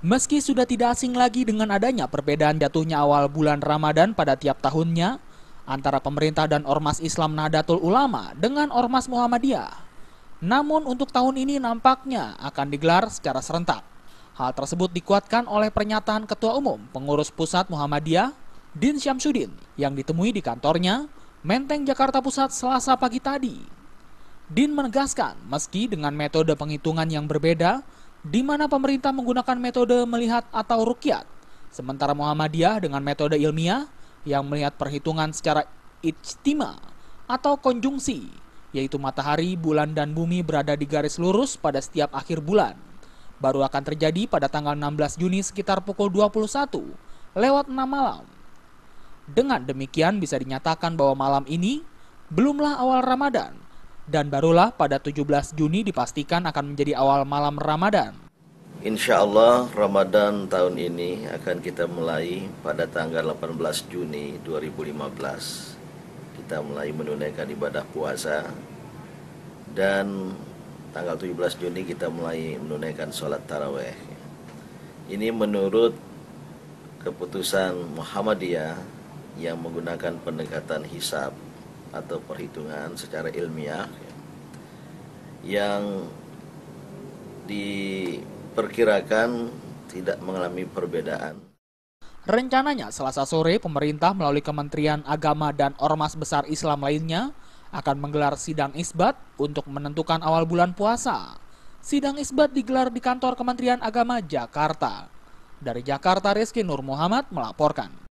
Meski sudah tidak asing lagi dengan adanya perbedaan jatuhnya awal bulan Ramadan pada tiap tahunnya antara pemerintah dan Ormas Islam Nahdlatul Ulama dengan Ormas Muhammadiyah. Namun untuk tahun ini nampaknya akan digelar secara serentak. Hal tersebut dikuatkan oleh pernyataan Ketua Umum Pengurus Pusat Muhammadiyah, Din Syamsuddin, yang ditemui di kantornya, Menteng Jakarta Pusat selasa pagi tadi. Din menegaskan, meski dengan metode penghitungan yang berbeda, di mana pemerintah menggunakan metode melihat atau rukyat, sementara Muhammadiyah dengan metode ilmiah yang melihat perhitungan secara ijtima atau konjungsi, yaitu matahari, bulan, dan bumi berada di garis lurus pada setiap akhir bulan. Baru akan terjadi pada tanggal 16 Juni sekitar pukul 21 lewat 6 malam. Dengan demikian bisa dinyatakan bahwa malam ini belumlah awal Ramadan, dan barulah pada 17 Juni dipastikan akan menjadi awal malam Ramadan. Insya Allah Ramadan tahun ini akan kita mulai pada tanggal 18 Juni 2015. Kita mulai menunaikan ibadah puasa dan tanggal 17 Juni kita mulai menunaikan sholat taraweh. Ini menurut keputusan Muhammadiyah yang menggunakan pendekatan hisab atau perhitungan secara ilmiah yang diperkirakan tidak mengalami perbedaan. Rencananya selasa sore pemerintah melalui Kementerian Agama dan Ormas Besar Islam lainnya akan menggelar sidang isbat untuk menentukan awal bulan puasa. Sidang isbat digelar di kantor Kementerian Agama Jakarta. Dari Jakarta, Rizky Nur Muhammad melaporkan.